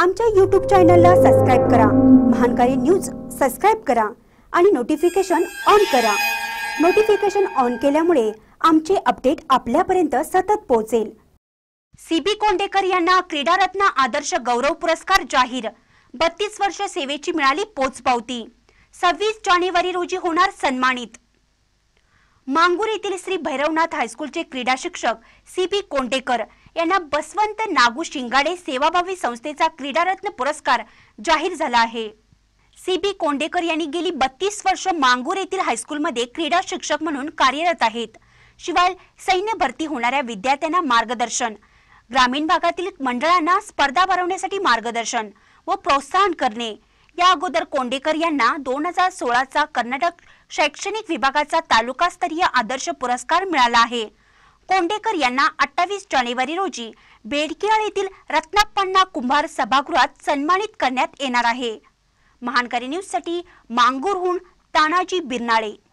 आमच्या यूट्यूब चॅनलला सबस्क्राईब करा महानकारी न्यूज सबस्क्राईब करा आणि नोटिफिकेशन ऑन करा नोटिफिकेशन ऑन केल्यामुळे आमचे अपडेट आपल्यापर्यंत सतत पोहोचेल सीबी कोंडेकर यांना क्रीडारत्न आदर्श गौरव पुरस्कार जाहीर बत्तीस वर्ष सेवेची मिळाली पोचपावती सव्वीस जानेवारी रोजी होणार सन्मानित मांगूर येथील श्री भैरवनाथ हायस्कूलचे क्रीडा शिक्षक सी बी कोंडेकर यांना बसवंत नागू शिंगाडे सेवाभावी संस्थेचा क्रीडारत्न पुरस्कार जाहीर झाला आहे सी बी कोंडेकर यांनी गेली बत्तीस वर्ष मांगूर येथील हायस्कूलमध्ये क्रीडा शिक्षक म्हणून कार्यरत आहेत शिवाय सैन्य भरती होणाऱ्या विद्यार्थ्यांना मार्गदर्शन ग्रामीण भागातील मंडळांना स्पर्धा भरवण्यासाठी मार्गदर्शन व प्रोत्साहन करणे या अगोदर कोंडेकर यांना दोन हजार सोळाचा कर्नाटक शैक्षणिक विभागाचा तालुकास्तरीय आदर्श पुरस्कार मिळाला आहे कोंडेकर यांना अठ्ठावीस जानेवारी रोजी बेडकिळ येथील रत्नाप्पांना कुंभार सभागृहात सन्मानित करण्यात येणार आहे महानकारी न्यूजसाठी मांगूरहून तानाजी बिरनाळे